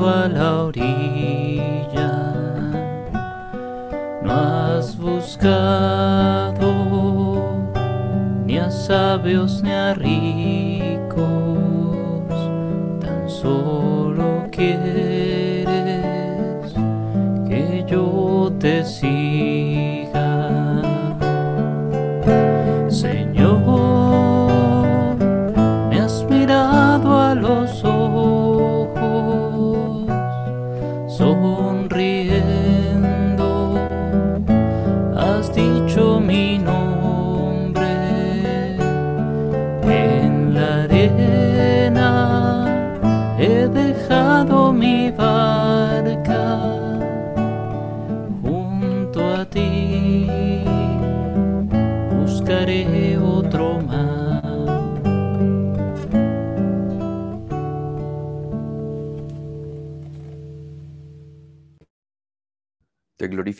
a la orilla, no has buscado ni a sabios ni a ríos.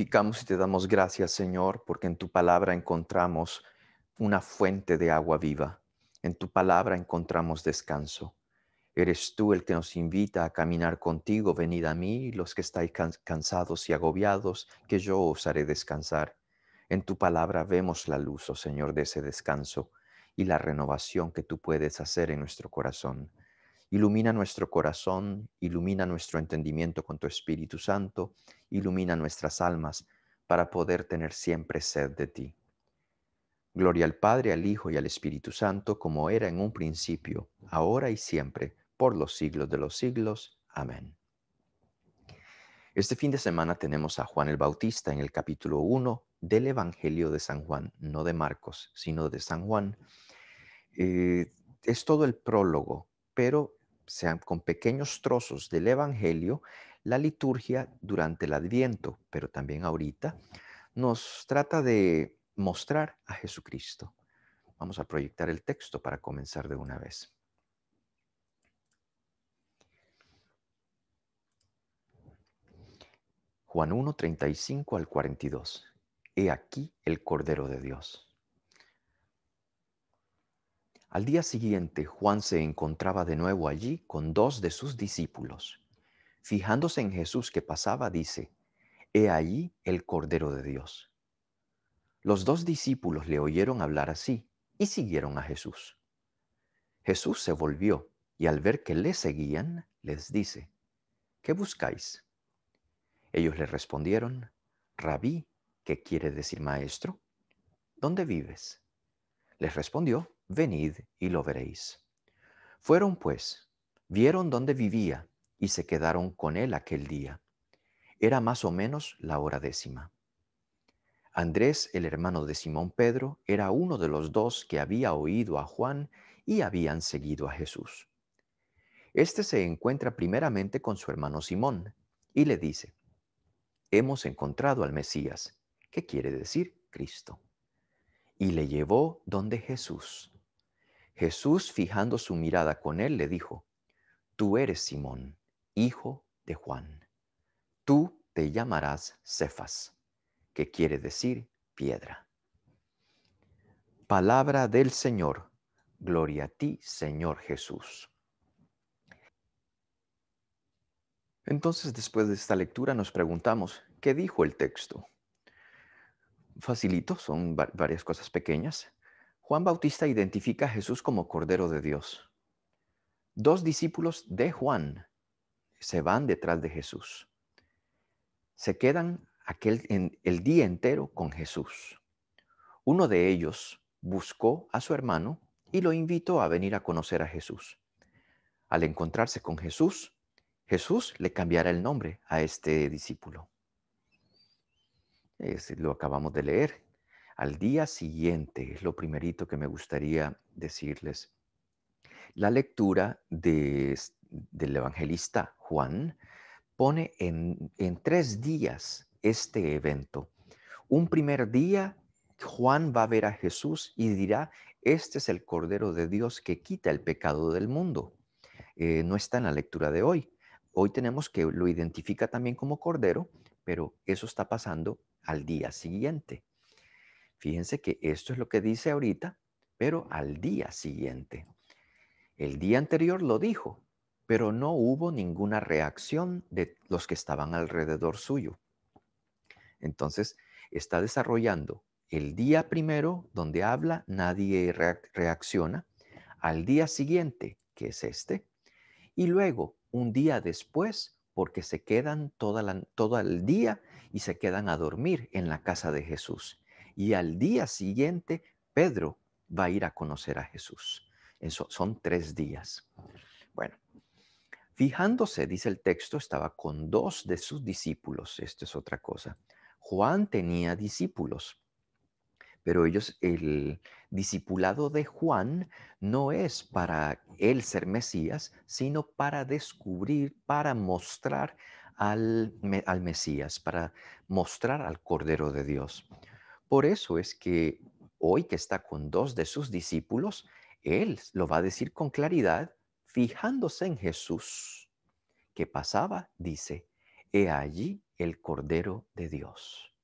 y te damos gracias, Señor, porque en tu palabra encontramos una fuente de agua viva. En tu palabra encontramos descanso. Eres tú el que nos invita a caminar contigo. Venid a mí, los que estáis cansados y agobiados, que yo os haré descansar. En tu palabra vemos la luz, oh Señor, de ese descanso y la renovación que tú puedes hacer en nuestro corazón. Ilumina nuestro corazón, ilumina nuestro entendimiento con tu Espíritu Santo, ilumina nuestras almas para poder tener siempre sed de ti. Gloria al Padre, al Hijo y al Espíritu Santo, como era en un principio, ahora y siempre, por los siglos de los siglos. Amén. Este fin de semana tenemos a Juan el Bautista en el capítulo 1 del Evangelio de San Juan, no de Marcos, sino de San Juan. Eh, es todo el prólogo pero sean con pequeños trozos del Evangelio, la liturgia durante el Adviento, pero también ahorita, nos trata de mostrar a Jesucristo. Vamos a proyectar el texto para comenzar de una vez. Juan 1, 35 al 42. He aquí el Cordero de Dios. Al día siguiente Juan se encontraba de nuevo allí con dos de sus discípulos. Fijándose en Jesús que pasaba, dice, He allí el Cordero de Dios. Los dos discípulos le oyeron hablar así y siguieron a Jesús. Jesús se volvió y al ver que le seguían, les dice, ¿qué buscáis? Ellos le respondieron, Rabí, ¿qué quiere decir maestro? ¿Dónde vives? Les respondió, venid y lo veréis. Fueron pues, vieron dónde vivía y se quedaron con él aquel día. Era más o menos la hora décima. Andrés, el hermano de Simón Pedro, era uno de los dos que había oído a Juan y habían seguido a Jesús. Este se encuentra primeramente con su hermano Simón y le dice, Hemos encontrado al Mesías, que quiere decir Cristo. Y le llevó donde Jesús. Jesús, fijando su mirada con él, le dijo, Tú eres Simón, hijo de Juan. Tú te llamarás Cefas, que quiere decir piedra. Palabra del Señor. Gloria a ti, Señor Jesús. Entonces, después de esta lectura, nos preguntamos, ¿qué dijo el texto? Facilito, son varias cosas pequeñas. Juan Bautista identifica a Jesús como Cordero de Dios. Dos discípulos de Juan se van detrás de Jesús. Se quedan aquel, el día entero con Jesús. Uno de ellos buscó a su hermano y lo invitó a venir a conocer a Jesús. Al encontrarse con Jesús, Jesús le cambiará el nombre a este discípulo. lo acabamos de leer al día siguiente es lo primerito que me gustaría decirles. La lectura del evangelista Juan pone en, tres días este evento. Un primer día, Juan va a ver a Jesús y dirá, este es el Cordero de Dios que quita el pecado del mundo. Eh, no está en la lectura de hoy. Hoy tenemos que lo identifica también como Cordero, pero eso está pasando al día siguiente. Fíjense que esto es lo que dice ahorita, pero al día siguiente. El día anterior lo dijo, pero no hubo ninguna reacción de los que estaban alrededor suyo. Entonces, está desarrollando el día primero, donde habla, nadie reacciona, al día siguiente, que es este, y luego un día después, porque se quedan todo el día y se quedan a dormir en la casa de Jesús y al día siguiente Pedro va a ir a conocer a Jesús. Eso son tres días. Bueno, fijándose, dice el texto, estaba con dos de sus discípulos. Esto es otra cosa. Juan tenía discípulos, pero ellos, el discipulado de Juan no es para él ser Mesías, sino para descubrir, para mostrar al Mesías, para mostrar al Cordero de Dios. Por eso es que hoy que está con dos de sus discípulos, él lo va a decir con claridad, fijándose en Jesús, que pasaba, dice, he allí el Cordero de Dios.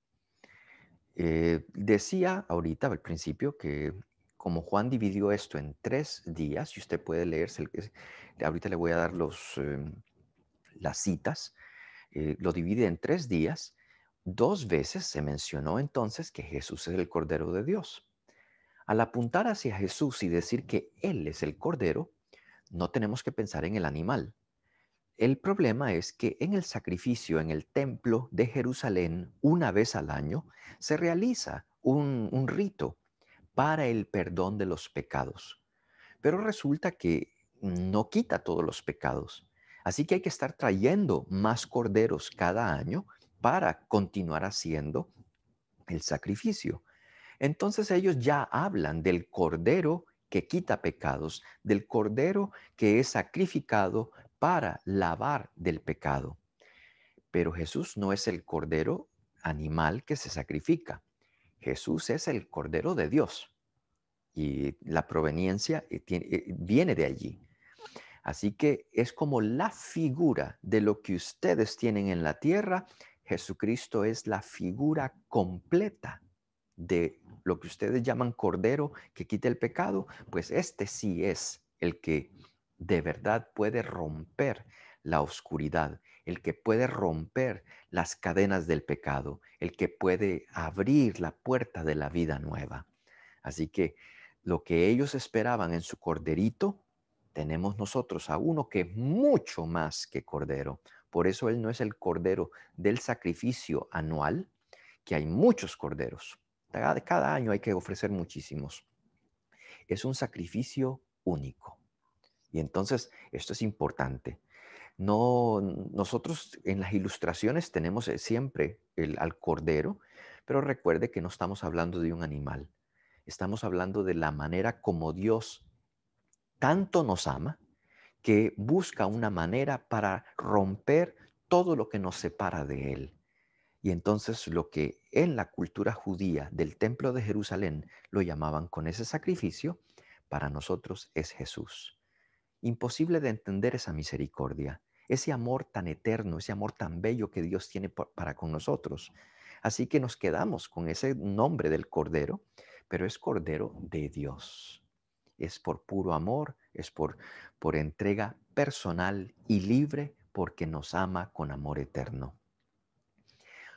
Eh, decía ahorita al principio que como Juan dividió esto en tres días, y usted puede leerse, ahorita le voy a dar los, em, las citas, eh, lo divide en tres días, Dos veces se mencionó entonces que Jesús es el Cordero de Dios. Al apuntar hacia Jesús y decir que Él es el Cordero, no tenemos que pensar en el animal. El problema es que en el sacrificio en el templo de Jerusalén, una vez al año, se realiza un, rito para el perdón de los pecados. Pero resulta que no quita todos los pecados. Así que hay que estar trayendo más corderos cada año para continuar haciendo el sacrificio. Entonces ellos ya hablan del cordero que quita pecados, del cordero que es sacrificado para lavar del pecado. Pero Jesús no es el cordero animal que se sacrifica. Jesús es el cordero de Dios. Y la proveniencia eh, eh, viene de allí. Así que es como la figura de lo que ustedes tienen en la tierra Jesucristo es la figura completa de lo que ustedes llaman cordero que quita el pecado, pues este sí es el que de verdad puede romper la oscuridad, el que puede romper las cadenas del pecado, el que puede abrir la puerta de la vida nueva. Así que lo que ellos esperaban en su corderito, tenemos nosotros a uno que es mucho más que cordero, por eso Él no es el cordero del sacrificio anual, que hay muchos corderos. Cada, año hay que ofrecer muchísimos. Es un sacrificio único. Y entonces, esto es importante. nosotros en las ilustraciones tenemos eh, siempre el, al cordero, pero recuerde que no estamos hablando de un animal. Estamos hablando de la manera como Dios tanto nos ama que busca una manera para romper todo lo que nos separa de Él. Y entonces lo que en la cultura judía del templo de Jerusalén lo llamaban con ese sacrificio, para nosotros es Jesús. Imposible de entender esa misericordia, ese amor tan eterno, ese amor tan bello que Dios tiene para con nosotros. Así que nos quedamos con ese nombre del Cordero, pero es Cordero de Dios es por puro amor, es por, entrega personal y libre porque nos ama con amor eterno.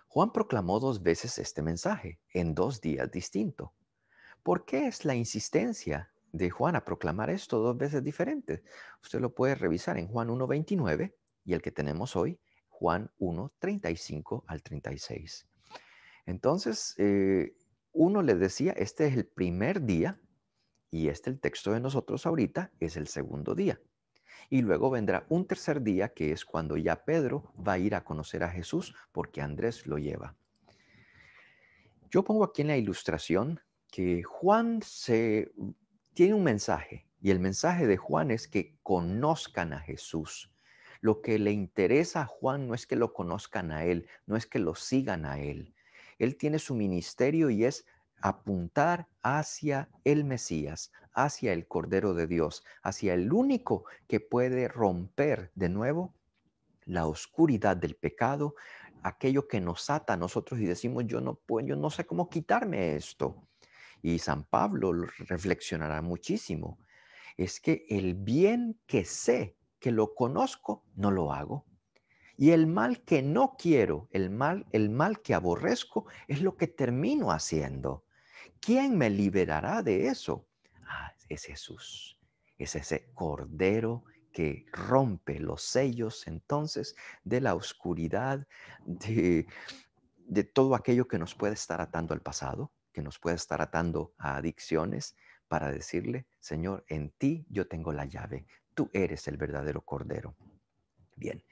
Juan proclamó dos veces este mensaje en dos días distintos. ¿Por qué es la insistencia de Juan a proclamar esto dos veces diferentes? Usted lo puede revisar en Juan 1.29 y el que tenemos hoy, Juan 1.35 al 36. Entonces, eh, uno le decía, este es el primer día y este, el texto de nosotros ahorita, es el segundo día. Y luego vendrá un tercer día, que es cuando ya Pedro va a ir a conocer a Jesús, porque Andrés lo lleva. Yo pongo aquí en la ilustración que Juan se, tiene un mensaje, y el mensaje de Juan es que conozcan a Jesús. Lo que le interesa a Juan no es que lo conozcan a él, no es que lo sigan a él. Él tiene su ministerio y es apuntar hacia el Mesías, hacia el Cordero de Dios, hacia el único que puede romper de nuevo la oscuridad del pecado, aquello que nos ata a nosotros y decimos, yo no puedo, yo no sé cómo quitarme esto. Y San Pablo reflexionará muchísimo. Es que el bien que sé, que lo conozco, no lo hago. Y el mal que no quiero, el mal, el mal que aborrezco, es lo que termino haciendo. ¿quién me liberará de eso? Ah, es Jesús, es ese cordero que rompe los sellos entonces de la oscuridad, de, todo aquello que nos puede estar atando al pasado, que nos puede estar atando a adicciones, para decirle, Señor, en ti yo tengo la llave, tú eres el verdadero cordero. Bien,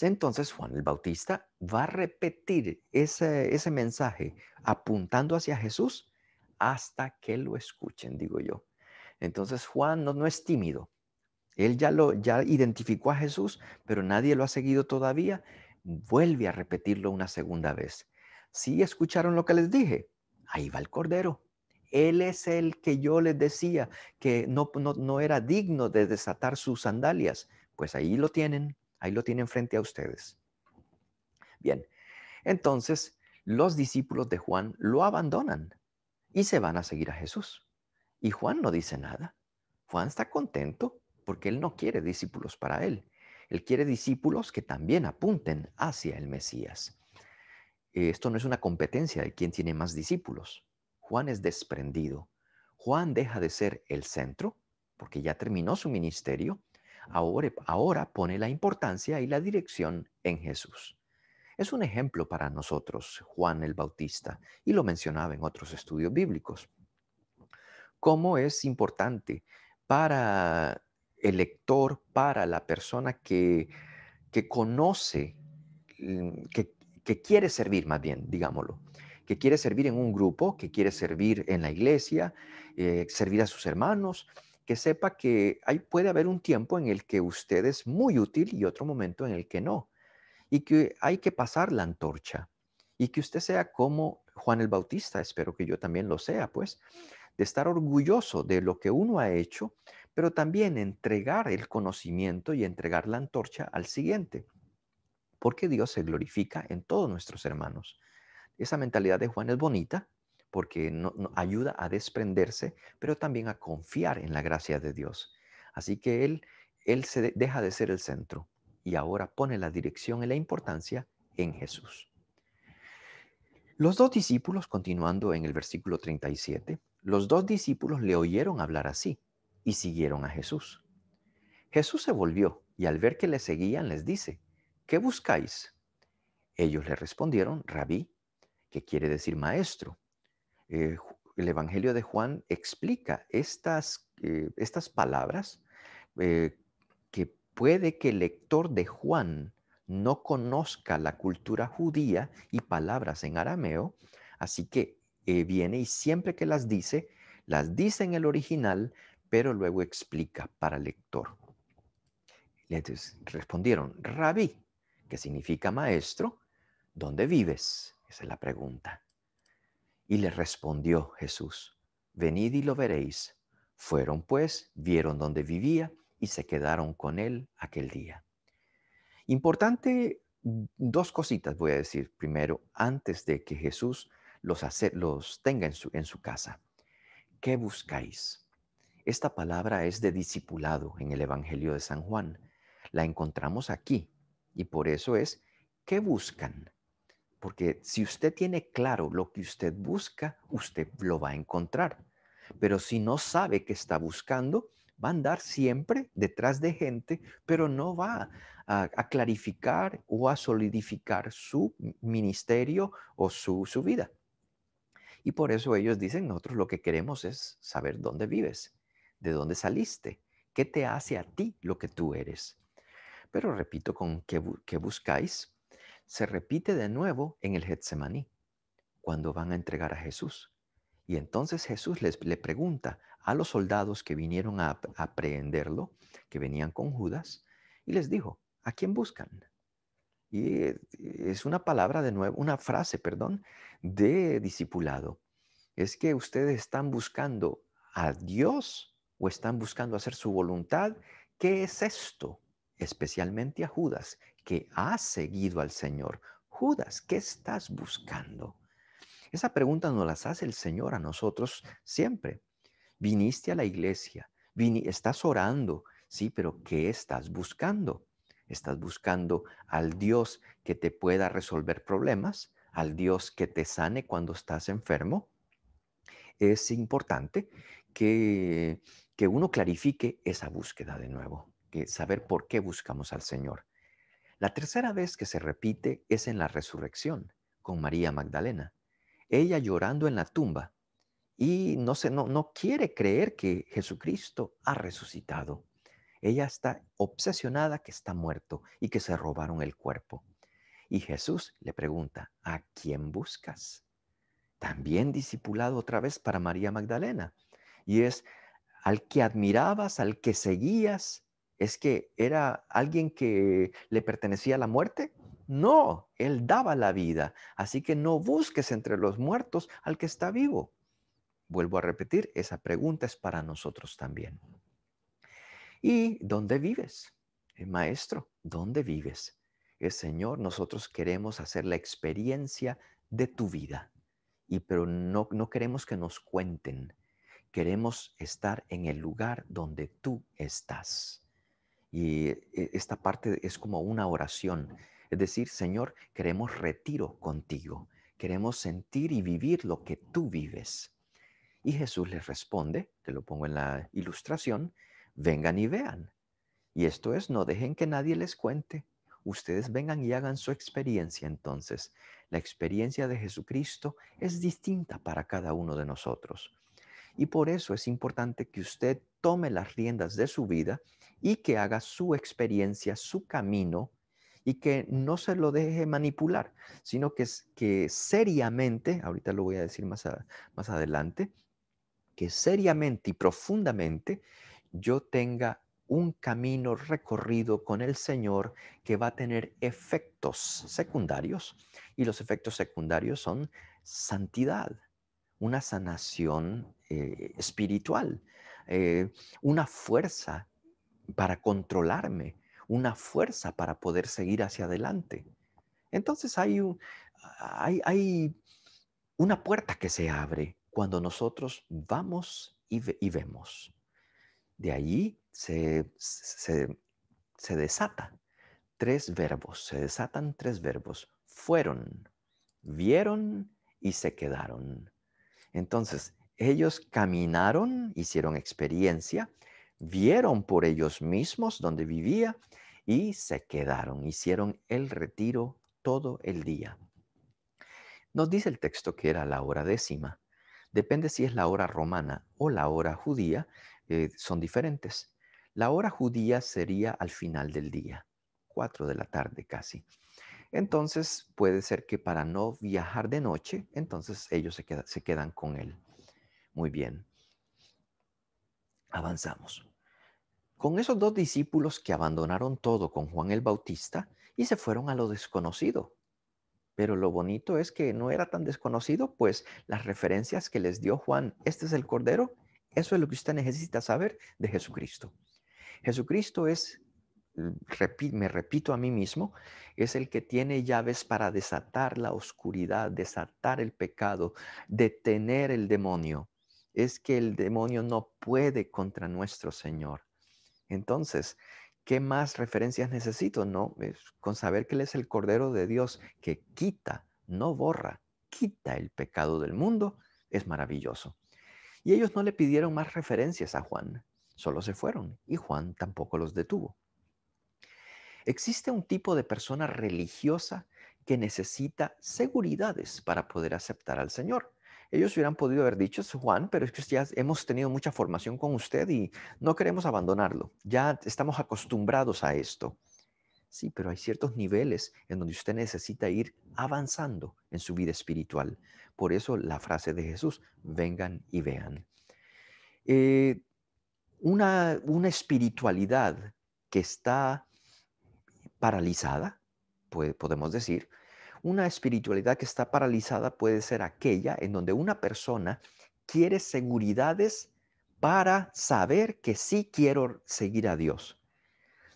entonces Juan el Bautista va a repetir ese mensaje apuntando hacia Jesús, hasta que lo escuchen, digo yo. Entonces Juan no, es tímido. Él ya lo ya identificó a Jesús, pero nadie lo ha seguido todavía. Vuelve a repetirlo una segunda vez. ¿Sí escucharon lo que les dije? Ahí va el cordero. Él es el que yo les decía que no, no era digno de desatar sus sandalias. Pues ahí lo tienen, ahí lo tienen frente a ustedes. Bien, entonces los discípulos de Juan lo abandonan y se van a seguir a Jesús. Y Juan no dice nada. Juan está contento porque él no quiere discípulos para él. Él quiere discípulos que también apunten hacia el Mesías. Esto no es una competencia de quién tiene más discípulos. Juan es desprendido. Juan deja de ser el centro porque ya terminó su ministerio. Ahora, ahora pone la importancia y la dirección en Jesús. Es un ejemplo para nosotros, Juan el Bautista, y lo mencionaba en otros estudios bíblicos. ¿Cómo es importante para el lector, para la persona que, que conoce, mm, que, quiere servir más bien, digámoslo, que quiere servir en un grupo, que quiere servir en la iglesia, eh, servir a sus hermanos, que sepa que hay, puede haber un tiempo en el que usted es muy útil y otro momento en el que no y que hay que pasar la antorcha y que usted sea como Juan el Bautista, espero que yo también lo sea, pues, de estar orgulloso de lo que uno ha hecho, pero también entregar el conocimiento y entregar la antorcha al siguiente, porque Dios se glorifica en todos nuestros hermanos. Esa mentalidad de Juan es bonita porque no, ayuda a desprenderse, pero también a confiar en la gracia de Dios. Así que él, él se deja de ser el centro, y ahora pone la dirección y la importancia en Jesús. Los dos discípulos, continuando en el versículo 37, los dos discípulos le oyeron hablar así y siguieron a Jesús. Jesús se volvió y al ver que le seguían les dice, ¿qué buscáis? Ellos le respondieron, rabí, que quiere decir maestro. Eh, el Evangelio de Juan explica estas, eh, estas palabras eh, Puede que el lector de Juan no conozca la cultura judía y palabras en arameo, así que eh, viene y siempre que las dice, las dice en el original, pero luego explica para el lector. Entonces respondieron, rabí, que significa maestro, ¿dónde vives? Esa es la pregunta. Y le respondió Jesús, venid y lo veréis. Fueron pues, vieron dónde vivía y se quedaron con él aquel día. Importante mm, dos cositas voy a decir primero antes de que Jesús los, tenga en su, en casa. ¿Qué buscáis? Esta palabra es de discipulado en el Evangelio de San Juan. La encontramos aquí y por eso es ¿qué buscan? Porque si usted tiene claro lo que usted busca, usted lo va a encontrar. Pero si no sabe qué está buscando, va a andar siempre detrás de gente, pero no va a, clarificar o a solidificar su ministerio o su, vida. Y por eso ellos dicen, nosotros lo que queremos es saber dónde vives, de dónde saliste, qué te hace a ti lo que tú eres. Pero repito, con qué, qué buscáis, se repite de nuevo en el Getsemaní, cuando van a entregar a Jesús. Y entonces Jesús les, le pregunta a los soldados que vinieron a aprehenderlo, que venían con Judas, y les dijo, ¿a quién buscan? Y es una palabra de nuevo, una frase, perdón, de discipulado. Es que ustedes están buscando a Dios o están buscando hacer su voluntad. ¿Qué es esto? Especialmente a Judas, que ha seguido al Señor. Judas, ¿qué estás buscando? Esa pregunta nos las hace el Señor a nosotros siempre. Viniste a la iglesia, estás orando, sí, pero ¿qué estás buscando? ¿Estás buscando al Dios que te pueda resolver problemas? ¿Al Dios que te sane cuando estás enfermo? Es importante que, que uno clarifique esa búsqueda de nuevo, que saber por qué buscamos al Señor. La tercera vez que se repite es en la resurrección con María Magdalena ella llorando en la tumba y no, se, no, no quiere creer que Jesucristo ha resucitado. Ella está obsesionada que está muerto y que se robaron el cuerpo. Y Jesús le pregunta, ¿a quién buscas? También discipulado otra vez para María Magdalena. Y es al que admirabas, al que seguías, es que era alguien que le pertenecía a la muerte. No, Él daba la vida. Así que no busques entre los muertos al que está vivo. Vuelvo a repetir, esa pregunta es para nosotros también. ¿Y dónde vives? Eh, maestro, ¿dónde vives? El eh, Señor, nosotros queremos hacer la experiencia de tu vida, y pero no, no queremos que nos cuenten. Queremos estar en el lugar donde tú estás. Y eh, esta parte es como una oración es decir, Señor, queremos retiro contigo, queremos sentir y vivir lo que tú vives. Y Jesús les responde, te lo pongo en la ilustración, vengan y vean. Y esto es, no dejen que nadie les cuente. Ustedes vengan y hagan su experiencia entonces. La experiencia de Jesucristo es distinta para cada uno de nosotros. Y por eso es importante que usted tome las riendas de su vida y que haga su experiencia, su camino, y que no se lo deje manipular, sino que, que seriamente, ahorita lo voy a decir más, adelante, que seriamente y profundamente yo tenga un camino recorrido con el Señor que va a tener efectos secundarios. Y los efectos secundarios son santidad, una sanación eh, espiritual, eh, una fuerza para controlarme, una fuerza para poder seguir hacia adelante. Entonces hay, una puerta que se abre cuando nosotros vamos y, vemos. De allí se, se desata tres verbos, se desatan tres verbos. Fueron, vieron y se quedaron. Entonces, ellos caminaron, hicieron experiencia, vieron por ellos mismos donde vivía y se quedaron, hicieron el retiro todo el día. Nos dice el texto que era la hora décima. Depende si es la hora romana o la hora judía, eh, son diferentes. La hora judía sería al final del día, cuatro de la tarde casi. Entonces puede ser que para no viajar de noche, entonces ellos se quedan con él. Muy bien avanzamos. Con esos dos discípulos que abandonaron todo con Juan el Bautista y se fueron a lo desconocido. Pero lo bonito es que no era tan desconocido, pues las referencias que les dio Juan, este es el Cordero, eso es lo que usted necesita saber de Jesucristo. Jesucristo es, me repito a mí mismo, es el que tiene llaves para desatar la oscuridad, desatar el pecado, detener el demonio es que el demonio no puede contra nuestro Señor. Entonces, ¿qué más referencias necesito? No, con saber que Él es el Cordero de Dios que quita, no borra, quita el pecado del mundo, es maravilloso. Y ellos no le pidieron más referencias a Juan, solo se fueron y Juan tampoco los detuvo. Existe un tipo de persona religiosa que necesita seguridades para poder aceptar al Señor. Ellos hubieran podido haber dicho, Juan, pero es que ya hemos tenido mucha formación con usted y no queremos abandonarlo. Ya estamos acostumbrados a esto. Sí, pero hay ciertos niveles en donde usted necesita ir avanzando en su vida espiritual. Por eso la frase de Jesús, vengan y vean. Eh, una espiritualidad que está paralizada, podemos decir, una espiritualidad que está paralizada puede ser aquella en donde una persona quiere seguridades para saber que sí quiero seguir a Dios.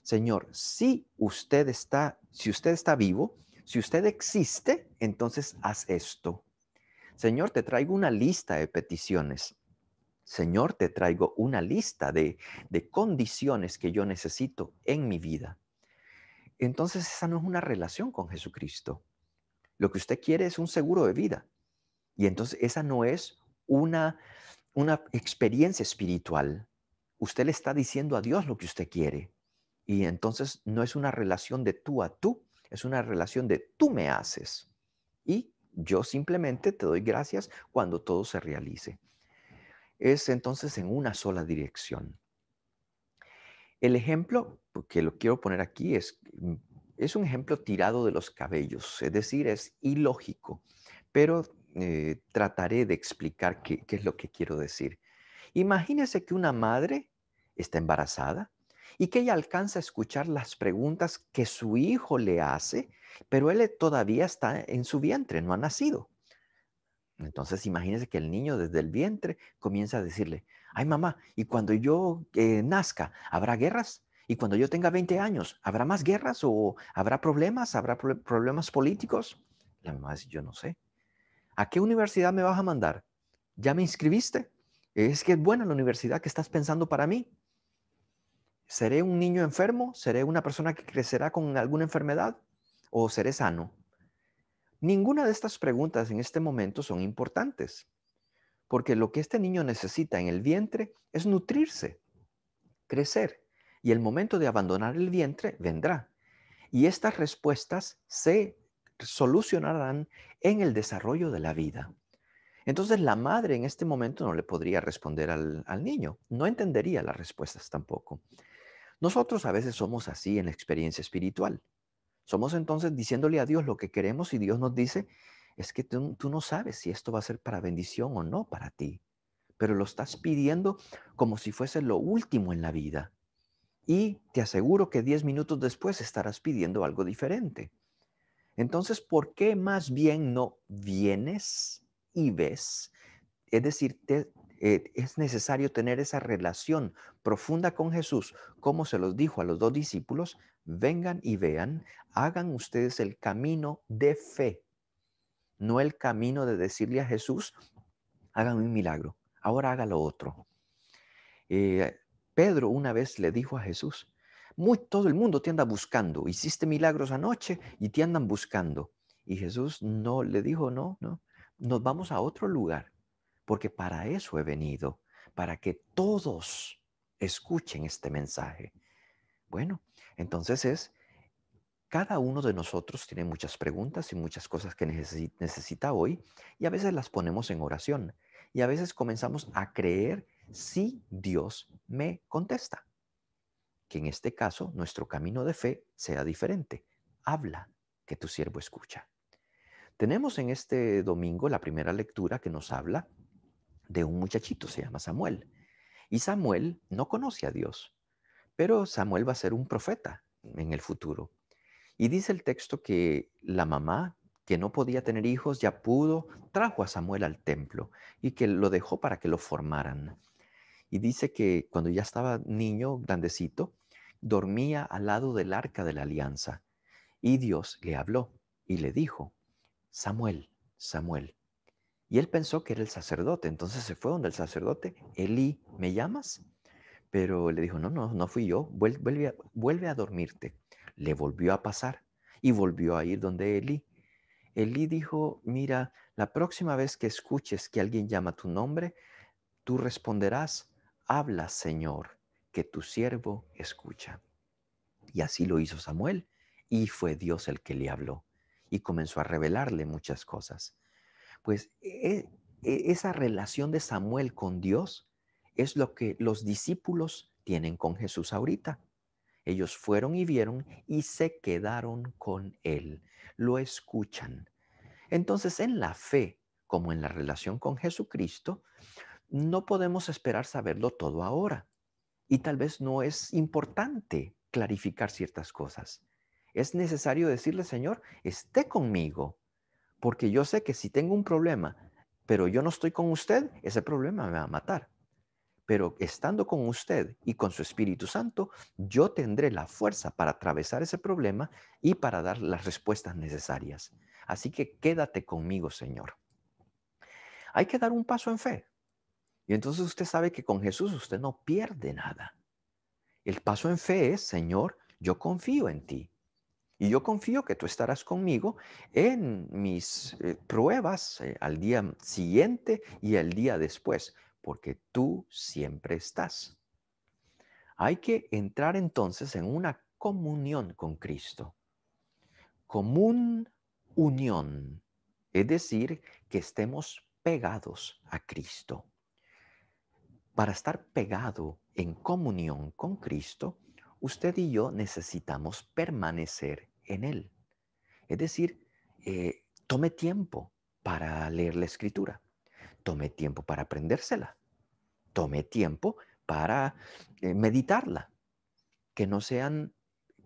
Señor, si usted está, si usted está vivo, si usted existe, entonces haz esto. Señor, te traigo una lista de peticiones. Señor, te traigo una lista de, de condiciones que yo necesito en mi vida. Entonces esa no es una relación con Jesucristo. Lo que usted quiere es un seguro de vida. Y entonces esa no es una, una experiencia espiritual. Usted le está diciendo a Dios lo que usted quiere. Y entonces no es una relación de tú a tú, es una relación de tú me haces. Y yo simplemente te doy gracias cuando todo se realice. Es entonces en una sola dirección. El ejemplo que lo quiero poner aquí es es un ejemplo tirado de los cabellos, es decir, es ilógico, pero eh, trataré de explicar qué, es lo que quiero decir. Imagínese que una madre está embarazada y que ella alcanza a escuchar las preguntas que su hijo le hace, pero él todavía está en su vientre, no ha nacido. Entonces imagínese que el niño desde el vientre comienza a decirle, ay mamá, ¿y cuando yo eh, nazca, habrá guerras? Y cuando yo tenga 20 años, ¿habrá más guerras o habrá problemas? ¿Habrá problemas políticos? La mamá dice, yo no sé. ¿A qué universidad me vas a mandar? ¿Ya me inscribiste? Es que es buena la universidad que estás pensando para mí. ¿Seré un niño enfermo? ¿Seré una persona que crecerá con alguna enfermedad? ¿O seré sano? Ninguna de estas preguntas en este momento son importantes, porque lo que este niño necesita en el vientre es nutrirse, crecer y el momento de abandonar el vientre vendrá. Y estas respuestas se solucionarán en el desarrollo de la vida. Entonces la madre en este momento no le podría responder al, niño, no entendería las respuestas tampoco. Nosotros a veces somos así en la experiencia espiritual. Somos entonces diciéndole a Dios lo que queremos y Dios nos dice, es que tú no sabes si esto va a ser para bendición o no para ti, pero lo estás pidiendo como si fuese lo último en la vida y te aseguro que diez minutos después estarás pidiendo algo diferente. Entonces, ¿por qué más bien no vienes y ves? Es decir, eh, es necesario tener esa relación profunda con Jesús, como se los dijo a los dos discípulos, vengan y vean, hagan ustedes el camino de fe, no el camino de decirle a Jesús, hagan un milagro, ahora haga lo otro. Eh, Pedro una vez le dijo a Jesús, todo el mundo te anda buscando, hiciste milagros anoche y te andan buscando. Y Jesús no le dijo, no, no, nos vamos a otro lugar, porque para eso he venido, para que todos escuchen este mensaje. Bueno, entonces es, cada uno de nosotros tiene muchas preguntas y muchas cosas que necesita hoy y a veces las ponemos en oración y a veces comenzamos a creer si Dios me contesta. Que en este caso nuestro camino de fe sea diferente. Habla, que tu siervo escucha. Tenemos en este domingo la primera lectura que nos habla de un muchachito, se llama Samuel. Y Samuel no conoce a Dios, pero Samuel va a ser un profeta en el futuro. Y dice el texto que la mamá, que no podía tener hijos, ya pudo, trajo a Samuel al templo y que lo dejó para que lo formaran. Y dice que cuando ya estaba niño, grandecito, dormía al lado del arca de la alianza. Y Dios le habló y le dijo, Samuel, Samuel. Y él pensó que era el sacerdote, entonces se fue donde el sacerdote, Eli, ¿me llamas? Pero le dijo, no, no, no fui yo, vuelve a, vuelve a dormirte. Le volvió a pasar y volvió a ir donde Eli. Eli dijo, mira, la próxima vez que escuches que alguien llama tu nombre, tú responderás, Habla, Señor, que tu siervo escucha. Y así lo hizo Samuel, y fue Dios el que le habló, y comenzó a revelarle muchas cosas. Pues e, e, esa relación de Samuel con Dios es lo que los discípulos tienen con Jesús ahorita. Ellos fueron y vieron y se quedaron con Él, lo escuchan. Entonces en la fe, como en la relación con Jesucristo, no podemos esperar saberlo todo ahora. Y tal vez no es importante clarificar ciertas cosas. Es necesario decirle, Señor, esté conmigo, porque yo sé que si tengo un problema, pero yo no estoy con usted, ese problema me va a matar. Pero estando con usted y con su Espíritu Santo, yo tendré la fuerza para atravesar ese problema y para dar las respuestas necesarias. Así que quédate conmigo, Señor. Hay que dar un paso en fe, y entonces usted sabe que con Jesús usted no pierde nada. El paso en fe es, Señor, yo confío en ti. Y yo confío que tú estarás conmigo en mis eh, pruebas eh, al día siguiente y al día después, porque tú siempre estás. Hay que entrar entonces en una comunión con Cristo, común unión, es decir, que estemos pegados a Cristo para estar pegado en comunión con Cristo, usted y yo necesitamos permanecer en Él. Es decir, eh, tome tiempo para leer la escritura, tome tiempo para aprendérsela, tome tiempo para eh, meditarla, que no sean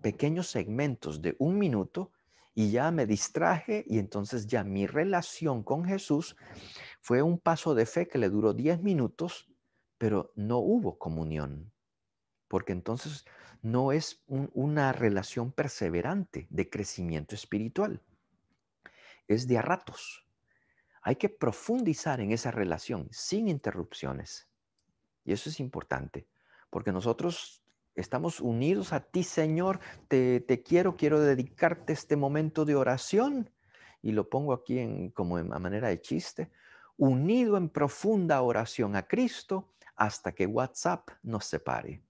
pequeños segmentos de un minuto y ya me distraje y entonces ya mi relación con Jesús fue un paso de fe que le duró 10 minutos pero no hubo comunión, porque entonces no es una relación perseverante de crecimiento espiritual, es de a ratos. Hay que profundizar en esa relación sin interrupciones. Y eso es importante, porque nosotros estamos unidos a ti, Señor, te, te quiero, quiero dedicarte este momento de oración, y lo pongo aquí en, como en, a manera de chiste, unido en profunda oración a Cristo, hasta que WhatsApp nos separe.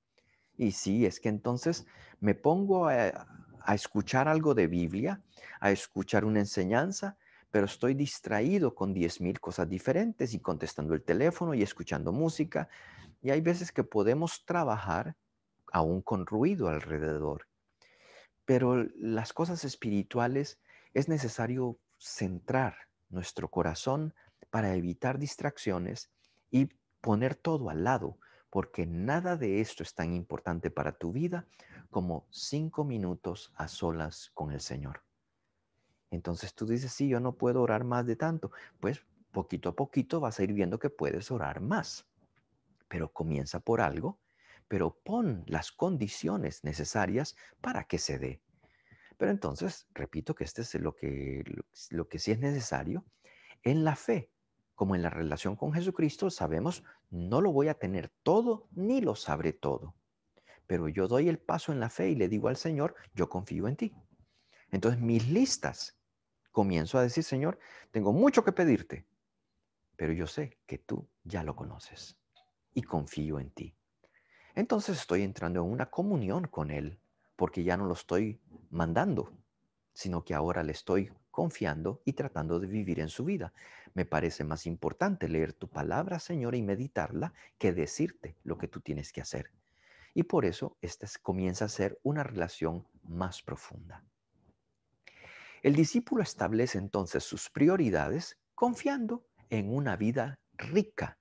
Y sí, es que entonces me pongo a, escuchar algo de Biblia, a escuchar una enseñanza, pero estoy distraído con 10.000 cosas diferentes y contestando el teléfono y escuchando música. Y hay veces que podemos trabajar aún con ruido alrededor. Pero las cosas espirituales es necesario centrar nuestro corazón para evitar distracciones y poner todo al lado, porque nada de esto es tan importante para tu vida como cinco minutos a solas con el Señor. Entonces tú dices, sí, yo no puedo orar más de tanto. Pues poquito a poquito vas a ir viendo que puedes orar más, pero comienza por algo, pero pon las condiciones necesarias para que se dé. Pero entonces, repito que este es lo que, lo que sí es necesario en la fe, como en la relación con Jesucristo, sabemos, no lo voy a tener todo ni lo sabré todo. Pero yo doy el paso en la fe y le digo al Señor, yo confío en ti. Entonces mis listas comienzo a decir, Señor, tengo mucho que pedirte, pero yo sé que tú ya lo conoces y confío en ti. Entonces estoy entrando en una comunión con Él, porque ya no lo estoy mandando, sino que ahora le estoy confiando y tratando de vivir en su vida. Me parece más importante leer tu palabra, Señor, y meditarla que decirte lo que tú tienes que hacer. Y por eso esta comienza a ser una relación más profunda. El discípulo establece entonces sus prioridades confiando en una vida rica,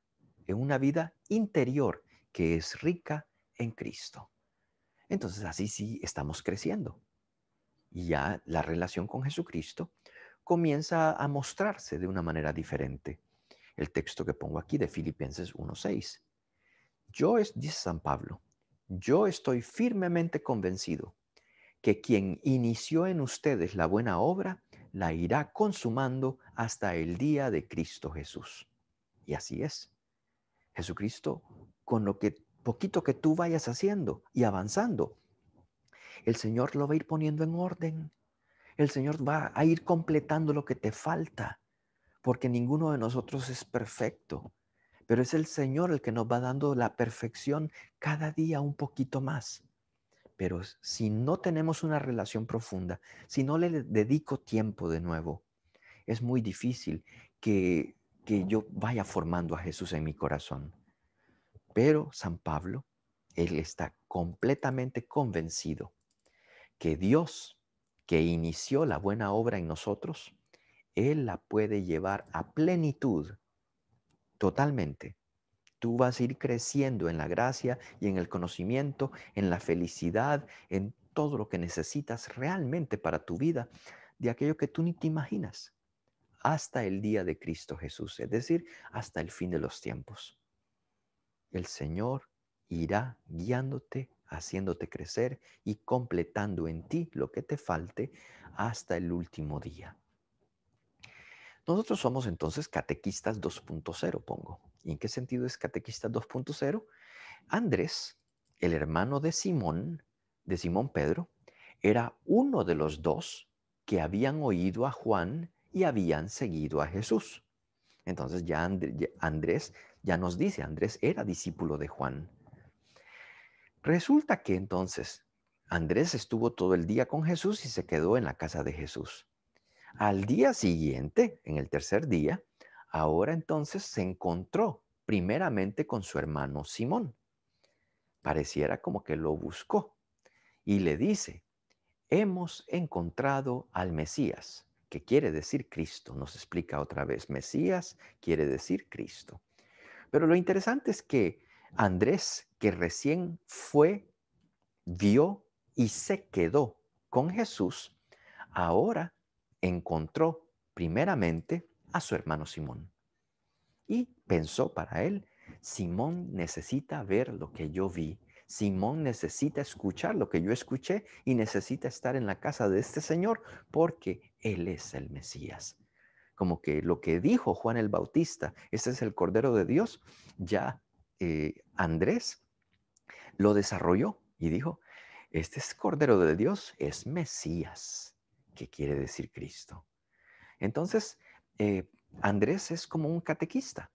en una vida interior que es rica en Cristo. Entonces así sí estamos creciendo. Y ya la relación con Jesucristo comienza a mostrarse de una manera diferente. El texto que pongo aquí de Filipenses 1.6. Yo, es, dice San Pablo, yo estoy firmemente convencido que quien inició en ustedes la buena obra, la irá consumando hasta el día de Cristo Jesús. Y así es. Jesucristo, con lo que poquito que tú vayas haciendo y avanzando, el Señor lo va a ir poniendo en orden el Señor va a ir completando lo que te falta, porque ninguno de nosotros es perfecto, pero es el Señor el que nos va dando la perfección cada día un poquito más. Pero si no tenemos una relación profunda, si no le dedico tiempo de nuevo, es muy difícil que, que yo vaya formando a Jesús en mi corazón. Pero San Pablo, él está completamente convencido que Dios que inició la buena obra en nosotros, Él la puede llevar a plenitud totalmente. Tú vas a ir creciendo en la gracia y en el conocimiento, en la felicidad, en todo lo que necesitas realmente para tu vida, de aquello que tú ni te imaginas, hasta el día de Cristo Jesús, es decir, hasta el fin de los tiempos. El Señor irá guiándote haciéndote crecer y completando en ti lo que te falte hasta el último día. Nosotros somos entonces catequistas 2.0, pongo. ¿Y en qué sentido es catequistas 2.0? Andrés, el hermano de Simón, de Simón Pedro, era uno de los dos que habían oído a Juan y habían seguido a Jesús. Entonces ya Andrés ya nos dice, Andrés era discípulo de Juan. Resulta que entonces Andrés estuvo todo el día con Jesús y se quedó en la casa de Jesús. Al día siguiente, en el tercer día, ahora entonces se encontró primeramente con su hermano Simón. Pareciera como que lo buscó y le dice, hemos encontrado al Mesías, que quiere decir Cristo. Nos explica otra vez, Mesías quiere decir Cristo. Pero lo interesante es que Andrés, que recién fue, vio y se quedó con Jesús, ahora encontró primeramente a su hermano Simón. Y pensó para él, Simón necesita ver lo que yo vi, Simón necesita escuchar lo que yo escuché y necesita estar en la casa de este Señor porque Él es el Mesías. Como que lo que dijo Juan el Bautista, este es el Cordero de Dios, ya eh, Andrés lo desarrolló y dijo, este es Cordero de Dios, es Mesías, que quiere decir Cristo. Entonces, eh, Andrés es como un catequista,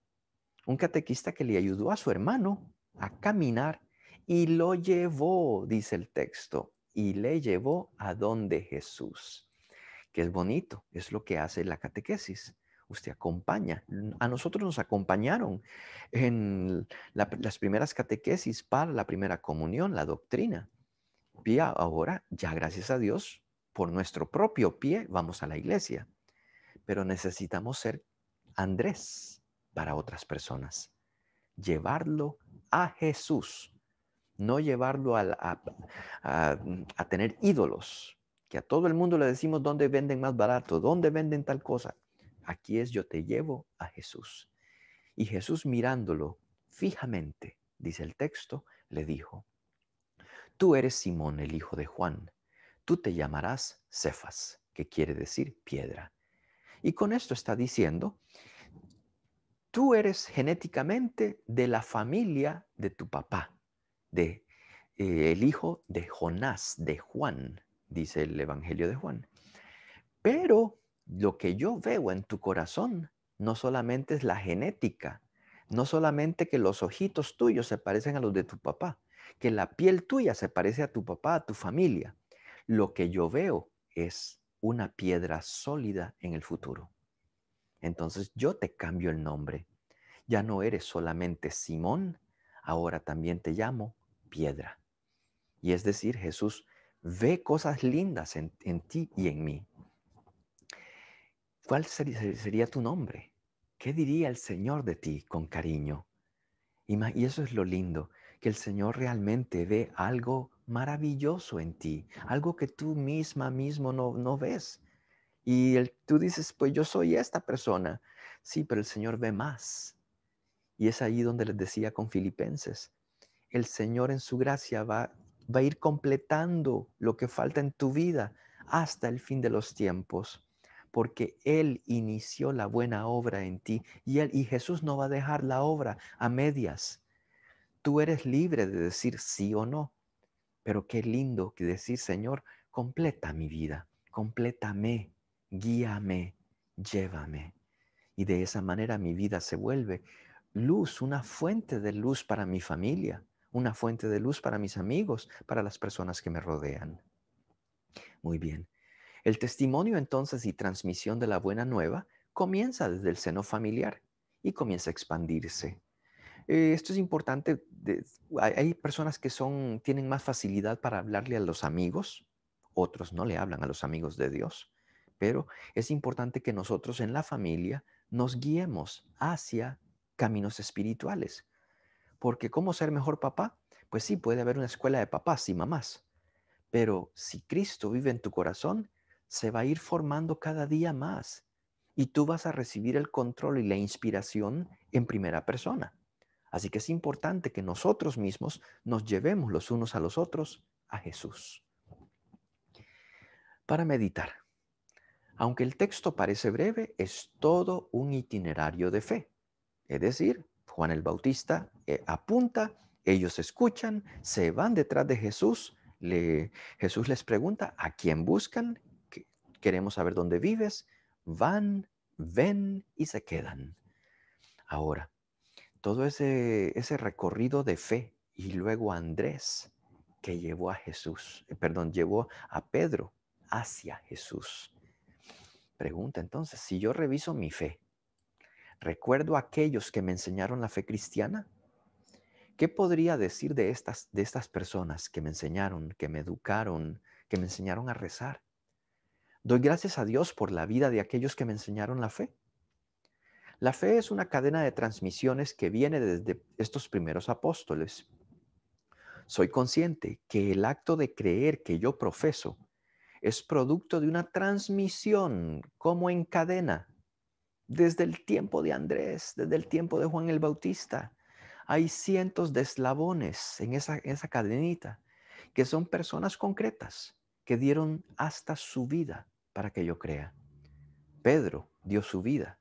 un catequista que le ayudó a su hermano a caminar y lo llevó, dice el texto, y le llevó a donde Jesús, que es bonito, es lo que hace la catequesis usted acompaña. A nosotros nos acompañaron en las primeras catequesis para la primera comunión, la doctrina. Y ahora, ya gracias a Dios, por nuestro propio pie vamos a la iglesia. Pero necesitamos ser Andrés para otras personas. Llevarlo a Jesús, no llevarlo a tener ídolos, que a todo el mundo le decimos dónde venden más barato, dónde venden tal cosa aquí es yo te llevo a Jesús. Y Jesús mirándolo fijamente, dice el texto, le dijo, tú eres Simón el hijo de Juan, tú te llamarás Cefas, que quiere decir piedra. Y con esto está diciendo, tú eres genéticamente de la familia de tu papá, de eh, el hijo de Jonás, de Juan, dice el Evangelio de Juan. Pero lo que yo veo en tu corazón no solamente es la genética, no solamente que los ojitos tuyos se parecen a los de tu papá, que la piel tuya se parece a tu papá, a tu familia. Lo que yo veo es una piedra sólida en el futuro. Entonces yo te cambio el nombre. Ya no eres solamente Simón, ahora también te llamo piedra. Y es decir, Jesús ve cosas lindas en, ti y en mí. ¿cuál sería, tu nombre? ¿Qué diría el Señor de ti con cariño? Y, eso es lo lindo, que el Señor realmente ve algo maravilloso en ti, algo que tú misma mismo no, ves. Y tú dices, pues yo soy esta persona. Sí, pero el Señor ve más. Y es ahí donde les decía con Filipenses, el Señor en su gracia va a ir completando lo que falta en tu vida hasta el fin de los tiempos porque Él inició la buena obra en ti y, Jesús no va a dejar la obra a medias. Tú eres libre de decir sí o no, pero qué lindo que decir, Señor, completa mi vida, complétame, guíame, llévame. Y de esa manera mi vida se vuelve luz, una fuente de luz para mi familia, una fuente de luz para mis amigos, para las personas que me rodean. Muy bien. El testimonio entonces y transmisión de la buena nueva comienza desde el seno familiar y comienza a expandirse. Eh, esto es importante. hay, personas que son, tienen más facilidad para hablarle a los amigos, otros no le hablan a los amigos de Dios, pero es importante que nosotros en la familia nos guiemos hacia caminos espirituales. Porque ¿cómo ser mejor papá? Pues sí, puede haber una escuela de papás y mamás, pero si Cristo vive en tu corazón, se va a ir formando cada día más y tú vas a recibir el control y la inspiración en primera persona. Así que es importante que nosotros mismos nos llevemos los unos a los otros a Jesús. Para meditar, aunque el texto parece breve, es todo un itinerario de fe. Es decir, Juan el Bautista eh, apunta, ellos escuchan, se van detrás de Jesús, le, Jesús les pregunta a quién buscan queremos saber dónde vives, van, ven y se quedan. Ahora, todo ese, ese recorrido de fe y luego Andrés que llevó a Jesús, eh, perdón, llevó a Pedro hacia Jesús. Pregunta entonces, si yo reviso mi fe, ¿recuerdo a aquellos que me enseñaron la fe cristiana? ¿Qué podría decir de estas, de estas personas que me enseñaron, que me educaron, que me enseñaron a rezar? Doy gracias a Dios por la vida de aquellos que me enseñaron la fe. La fe es una cadena de transmisiones que viene desde estos primeros apóstoles. Soy consciente que el acto de creer que yo profeso es producto de una transmisión como en cadena, desde el tiempo de Andrés, desde el tiempo de Juan el Bautista. Hay cientos de eslabones en esa, en esa cadenita que son personas concretas que dieron hasta su vida para que yo crea. Pedro dio su vida,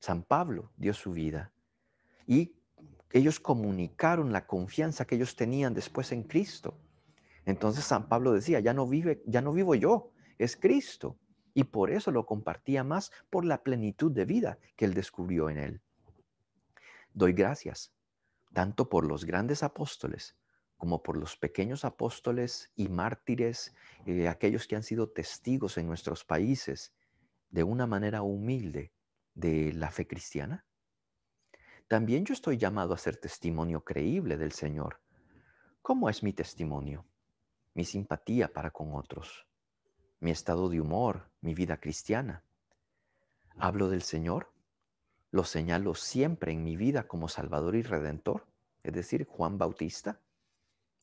San Pablo dio su vida y ellos comunicaron la confianza que ellos tenían después en Cristo. Entonces San Pablo decía, ya no vive, ya no vivo yo, es Cristo. Y por eso lo compartía más por la plenitud de vida que él descubrió en él. Doy gracias tanto por los grandes apóstoles como por los pequeños apóstoles y mártires, eh, aquellos que han sido testigos en nuestros países de una manera humilde de la fe cristiana? También yo estoy llamado a ser testimonio creíble del Señor. ¿Cómo es mi testimonio? Mi simpatía para con otros, mi estado de humor, mi vida cristiana. ¿Hablo del Señor? ¿Lo señalo siempre en mi vida como Salvador y Redentor? Es decir, Juan Bautista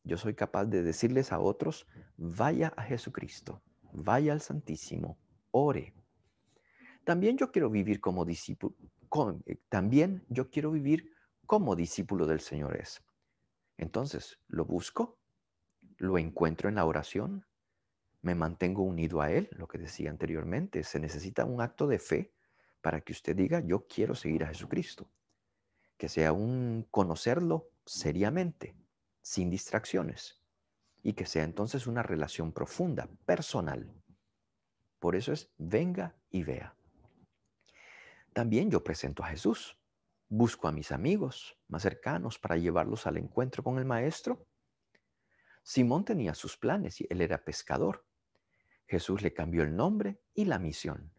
yo soy capaz de decirles a otros, vaya a Jesucristo, vaya al Santísimo, ore. También yo quiero vivir como discípulo, eh, también yo quiero vivir como discípulo del Señor es. Entonces, lo busco, lo encuentro en la oración, me mantengo unido a Él, lo que decía anteriormente, se necesita un acto de fe para que usted diga, yo quiero seguir a Jesucristo, que sea un conocerlo seriamente sin distracciones y que sea entonces una relación profunda, personal. Por eso es venga y vea. También yo presento a Jesús. Busco a mis amigos más cercanos para llevarlos al encuentro con el Maestro. Simón tenía sus planes y él era pescador. Jesús le cambió el nombre y la misión.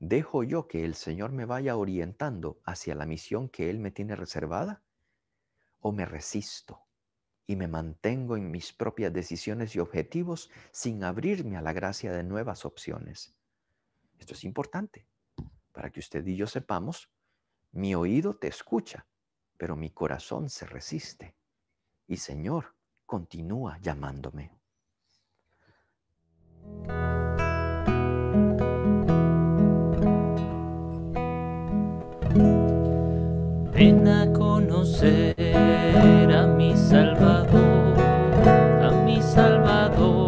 ¿Dejo yo que el Señor me vaya orientando hacia la misión que Él me tiene reservada? ¿O me resisto? y me mantengo en mis propias decisiones y objetivos sin abrirme a la gracia de nuevas opciones. Esto es importante para que usted y yo sepamos, mi oído te escucha, pero mi corazón se resiste. Y Señor, continúa llamándome. Ven a conocer a mi Salvador, a mi Salvador.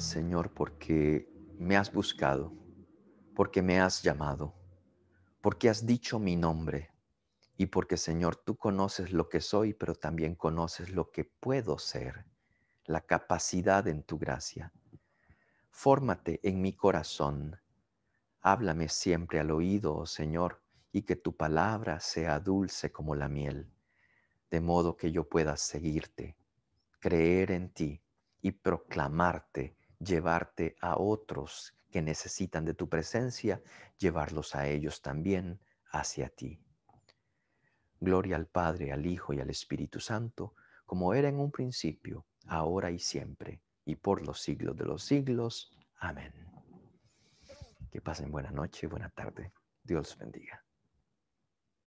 Señor, porque me has buscado, porque me has llamado, porque has dicho mi nombre y porque, Señor, tú conoces lo que soy, pero también conoces lo que puedo ser, la capacidad en tu gracia. Fórmate en mi corazón. Háblame siempre al oído, oh Señor, y que tu palabra sea dulce como la miel, de modo que yo pueda seguirte, creer en ti y proclamarte llevarte a otros que necesitan de tu presencia, llevarlos a ellos también hacia ti. Gloria al Padre, al Hijo y al Espíritu Santo, como era en un principio, ahora y siempre, y por los siglos de los siglos. Amén. Que pasen buena noche, buena tarde. Dios bendiga.